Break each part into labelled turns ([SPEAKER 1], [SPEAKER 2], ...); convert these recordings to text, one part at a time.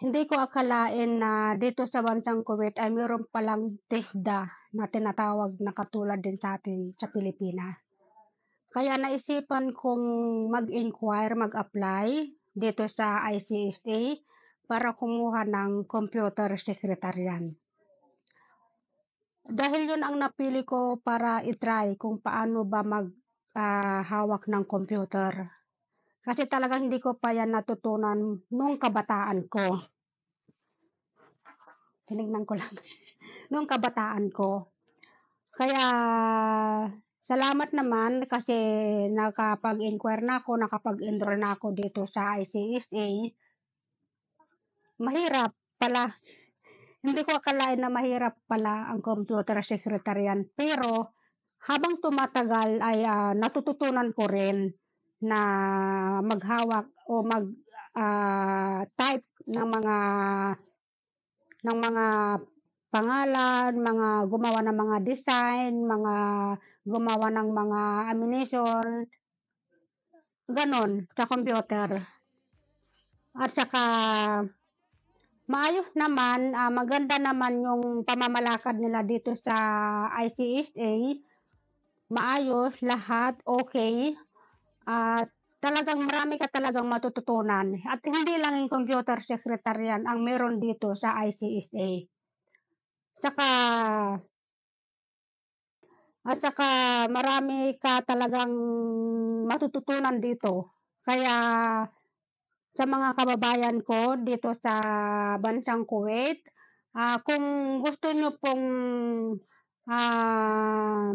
[SPEAKER 1] hindi ko akalain na dito sa bansang Kuwait ay mayroon palang TISDA na tinatawag na katulad din sa atin sa Pilipinas. Kaya naisipan kong mag-inquire, mag-apply dito sa ICSA para kumuha ng computer secretarian. Dahil yun ang napili ko para itry kung paano ba maghawak ah, uh, ng computer kasi talagang hindi ko pa yan natutunan nung kabataan ko. Tinignan ko lang. nung kabataan ko. Kaya, salamat naman kasi nakapag-inquire na ako, nakapag-enroll na ako dito sa ICSA. Mahirap pala. Hindi ko akalain na mahirap pala ang computer secretarian. Pero, habang tumatagal ay uh, natututunan ko rin na maghawak o mag uh, type ng mga ng mga pangalan, mga gumawa ng mga design, mga gumawa ng mga ammunition, ganon sa computer. At saka maayos naman, uh, maganda naman yung pamamalakad nila dito sa ICSA. Maayos, lahat, okay at talagang marami ka talagang matututunan. At hindi lang yung computer secretarian ang meron dito sa ICSA. Saka, at saka marami ka talagang matututunan dito. Kaya sa mga kababayan ko dito sa bansang Kuwait, uh, kung gusto nyo pong uh,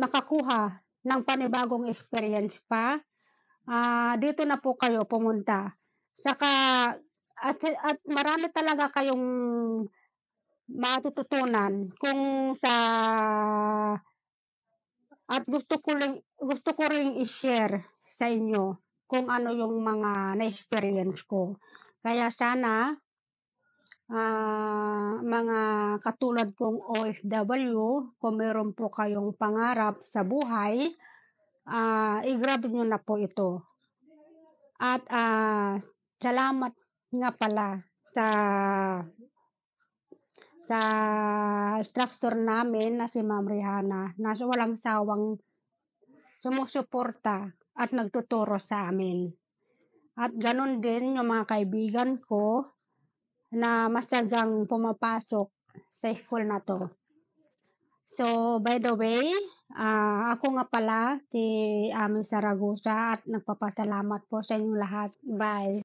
[SPEAKER 1] makakuha ng panibagong experience pa, ah, dito na po kayo pumunta. Saka, at, at marami talaga kayong matututunan kung sa at gusto ko rin, gusto ko rin i-share sa inyo kung ano yung mga na-experience ko. Kaya sana uh, mga katulad kong OFW, kung meron po kayong pangarap sa buhay, uh, i-grab nyo na po ito. At uh, salamat nga pala sa sa structure namin na si Ma'am Rihanna na walang sawang sumusuporta at nagtuturo sa amin. At ganun din yung mga kaibigan ko na mas pumapasok sa school na to. So, by the way, uh, ako nga pala si Ami ah, Saragusa at nagpapasalamat po sa inyo lahat. Bye!